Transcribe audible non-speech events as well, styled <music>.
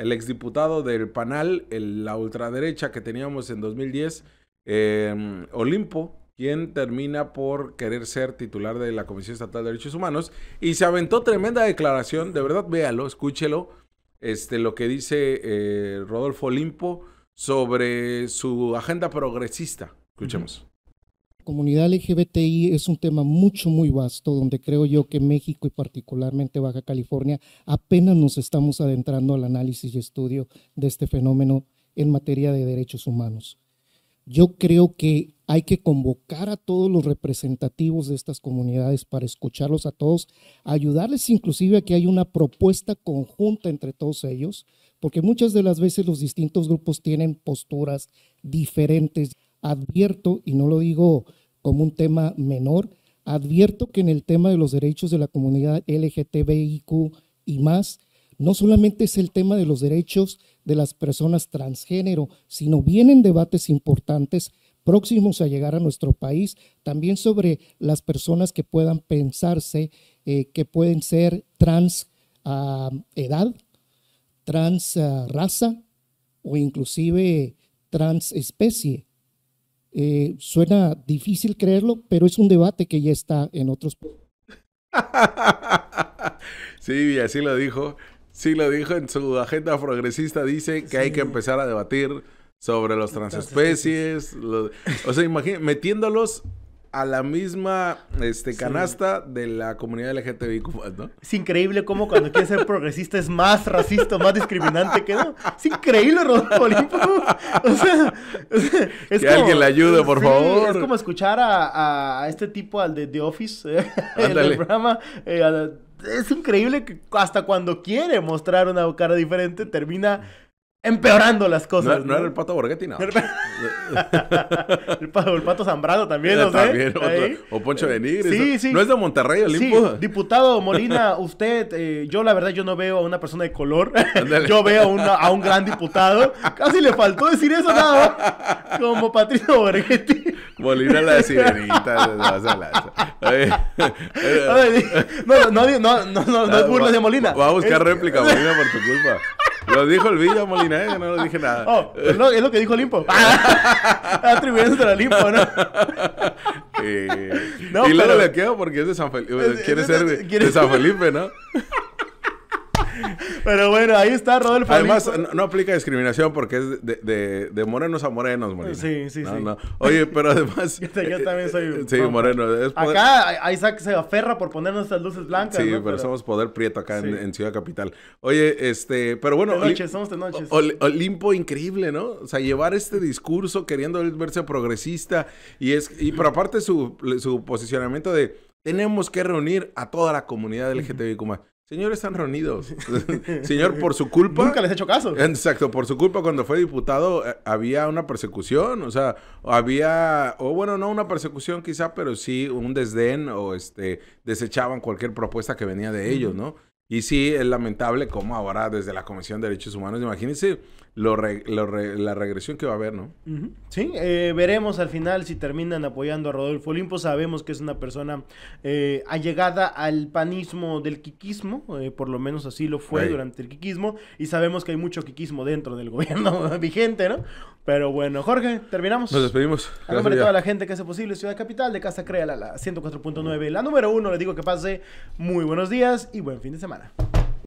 el exdiputado del Panal, la ultraderecha que teníamos en 2010, em, Olimpo, quien termina por querer ser titular de la Comisión Estatal de Derechos Humanos, y se aventó tremenda declaración, de verdad véalo, escúchelo, este, lo que dice eh, Rodolfo Olimpo sobre su agenda progresista. Escuchemos comunidad LGBTI es un tema mucho, muy vasto, donde creo yo que México y particularmente Baja California apenas nos estamos adentrando al análisis y estudio de este fenómeno en materia de derechos humanos. Yo creo que hay que convocar a todos los representativos de estas comunidades para escucharlos a todos, ayudarles inclusive a que haya una propuesta conjunta entre todos ellos, porque muchas de las veces los distintos grupos tienen posturas diferentes advierto, y no lo digo como un tema menor, advierto que en el tema de los derechos de la comunidad LGTBIQ y más, no solamente es el tema de los derechos de las personas transgénero, sino vienen debates importantes próximos a llegar a nuestro país, también sobre las personas que puedan pensarse eh, que pueden ser trans ah, edad, trans ah, raza o inclusive trans especie. Eh, suena difícil creerlo, pero es un debate que ya está en otros. <laughs> sí, y así lo dijo. Sí lo dijo en su agenda progresista, dice que hay que empezar a debatir sobre los transespecies. o sea, metiéndolos a la misma este, canasta de la comunidad LGTBIQ, ¿no? Es increíble cómo cuando quiere ser progresista es más racista, más discriminante que no. Es increíble, Rodolfo Olimpo. O sea, que alguien le ayude, por favor. Es como escuchar a, este tipo, al de The Office, eh, en el programa. Eh, es increíble que hasta cuando quiere mostrar una cara diferente termina empeorando las cosas. No, era el pato Borghetti, no. <laughs> el, pato, el Zambrado también, ah, no o Poncho de No es de Monterrey, Olimpo. Diputado <laughs> Molina, usted, eh, yo la verdad, yo no veo a una persona de color. <laughs> yo veo a un gran diputado. Casi le faltó decir eso nada. Como Patricio Borghetti. Molina la de No, no, es burla de Molina. Va a buscar réplica, Molina, por tu culpa. <laughs> Lo dijo el Villa Molina, ¿eh? no lo dije nada. Oh, es lo, es lo que dijo Olimpo. <laughs> <laughs> Atribuyéndose a Olimpo, ¿no? y, eh, no, y luego le quedo porque es de San Felipe. Quiere ser de San Felipe, ¿no? Pero bueno, ahí está Rodolfo. Además, no, aplica discriminación porque es de, morenos a morenos, Sí, sí, sí. Oye, pero además... <laughs> yo, también soy... Eh, sí, moreno. Acá Isaac se aferra por poner nuestras luces blancas, Sí, pero, somos poder prieto acá en, Ciudad Capital. Oye, este... Pero bueno... somos de noche. Olimpo increíble, ¿no? O sea, llevar este discurso queriendo verse progresista y es... Y, pero aparte su, su posicionamiento de tenemos que reunir a toda la comunidad LGTBIQ. Señores, están reunidos. <laughs> Señor, por su culpa. Nunca les he hecho caso. Exacto, por su culpa, cuando fue diputado eh, había una persecución, o sea, había, o bueno, no una persecución quizá, pero sí un desdén o este, desechaban cualquier propuesta que venía de ellos, ¿no? Y sí, es lamentable como ahora desde la Comisión de Derechos Humanos, imagínense lo la regresión que va a haber, ¿no? Sí, eh, veremos al final si terminan apoyando a Rodolfo Olimpo. Sabemos que es una persona eh, allegada al panismo del quiquismo, eh, por lo menos así lo fue durante el quiquismo, y sabemos que hay mucho quiquismo dentro del <laughs> gobierno <laughs> vigente, ¿no? Pero bueno, Jorge, terminamos. Nos despedimos. A nombre de toda la gente que hace posible Ciudad Capital, de Casa Crea, la, la 104.9, la número uno, le digo que pase muy buenos días y buen fin de semana. Carolina.